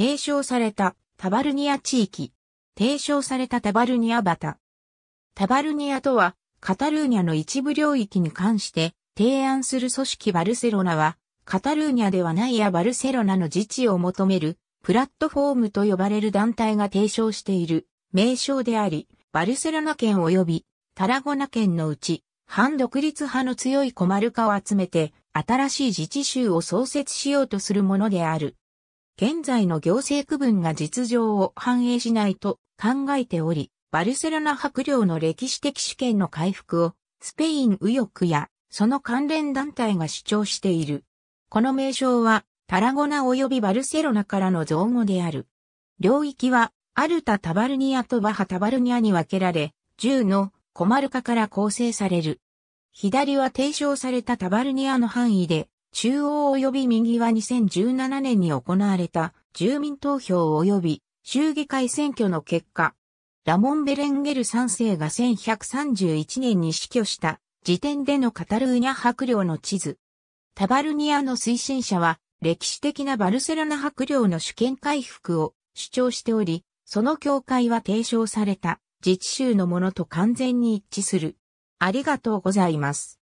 提唱されたタバルニア地域。提唱されたタバルニアタ。タバルニアとは、カタルーニャの一部領域に関して提案する組織バルセロナは、カタルーニャではないやバルセロナの自治を求めるプラットフォームと呼ばれる団体が提唱している名称であり、バルセロナ県及びタラゴナ県のうち、反独立派の強いコマルカを集めて、新しい自治州を創設しようとするものである。現在の行政区分が実情を反映しないと考えており、バルセロナ伯領の歴史的主権の回復をスペイン右翼やその関連団体が主張している。この名称はタラゴナ及びバルセロナからの造語である。領域はアルタ・タバルニアとバハ・タバルニアに分けられ、10のコマルカから構成される。左は提唱されたタバルニアの範囲で、中央及び右は2017年に行われた住民投票及び衆議会選挙の結果、ラモン・ベレンゲル3世が1131年に死去した時点でのカタルーニャ白領の地図。タバルニアの推進者は歴史的なバルセロナ白領の主権回復を主張しており、その境界は提唱された自治州のものと完全に一致する。ありがとうございます。